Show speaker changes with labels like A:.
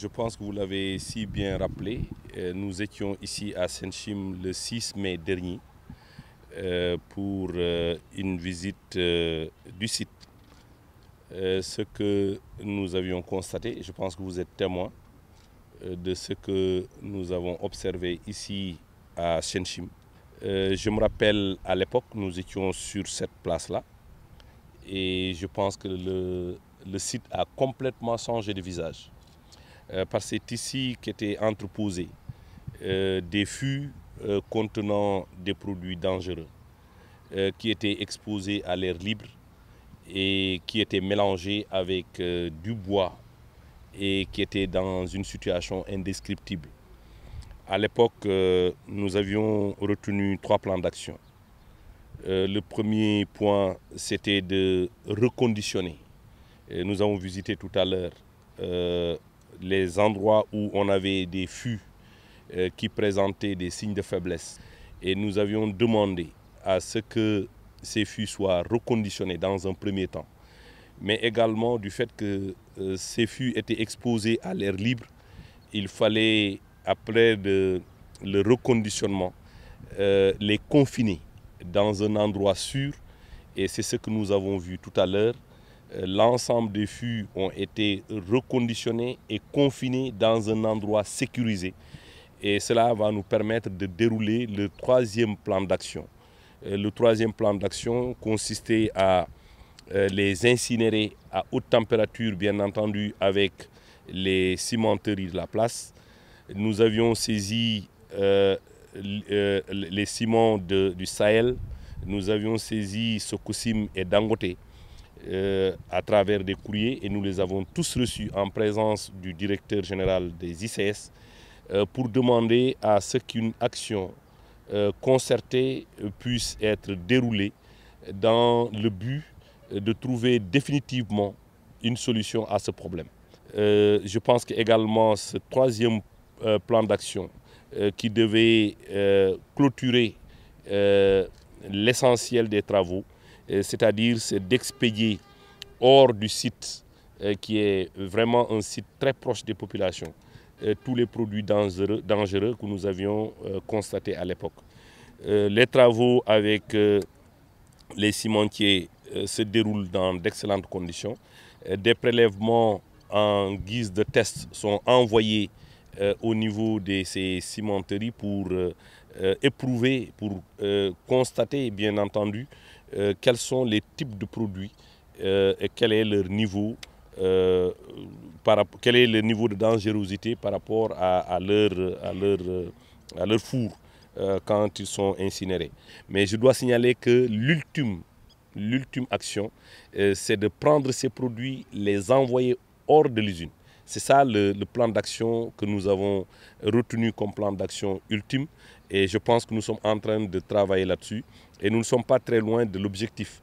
A: Je pense que vous l'avez si bien rappelé, euh, nous étions ici à Shenchim le 6 mai dernier euh, pour euh, une visite du site. Ce que nous avions constaté, je pense que vous êtes témoin de ce que nous avons observé ici à Shenchim. Je me rappelle à l'époque, nous étions sur cette place-là et je pense que le site a complètement changé de visage. Euh, Parce que c'est ici qu'étaient entreposés euh, des fûts euh, contenant des produits dangereux qui étaient exposés à l'air libre et qui étaient mélangés avec du bois et qui étaient dans une situation indescriptible. À l'époque, nous avions retenu trois plans d'action. le premier point, c'était de reconditionner. nous avons visité tout à l'heure les endroits où on avait des fûts euh, qui présentaient des signes de faiblesse. Et nous avions demandé à ce que ces fûts soient reconditionnés dans un premier temps, mais également du fait que euh, ces fûts étaient exposés à l'air libre, il fallait, après le reconditionnement, euh, les confiner dans un endroit sûr. Et c'est ce que nous avons vu tout à l'heure euh, l'ensemble des fûts ont été reconditionnés et confinés dans un endroit sécurisé. Et cela va nous permettre de dérouler le troisième plan d'action. Euh, le troisième plan d'action consistait à euh, les incinérer à haute température, bien entendu, avec les cimenteries de la place. Nous avions saisi les ciments du Sahel, nous avions saisi Sokosim et Dangote. Euh, à travers des courriers et nous les avons tous reçus en présence du directeur général des ICS euh, pour demander à ce qu'une action euh, concertée puisse être déroulée dans le but de trouver définitivement une solution à ce problème. je pense que ce troisième plan d'action qui devait clôturer l'essentiel des travaux c'est-à-dire c'est d'expédier hors du site euh, qui est vraiment un site très proche des populations, euh, tous les produits dangereux, que nous avions euh, constatés à l'époque. les travaux avec les cimentiers se déroulent dans d'excellentes conditions. des prélèvements en guise de test sont envoyés au niveau de ces cimenteries pour éprouver, pour constater, bien entendu, euh, quels sont les types de produits euh, et quel est leur niveau, euh, quel est le niveau de dangerosité par rapport à, à leur, à, leur, à leur four quand ils sont incinérés. Mais je dois signaler que l'ultime l'ultime action, c'est de prendre ces produits, les envoyer hors de l'usine. C'est ça le, plan d'action que nous avons retenu comme plan d'action ultime. Et je pense que nous sommes en train de travailler là-dessus. Et nous ne sommes pas très loin de l'objectif.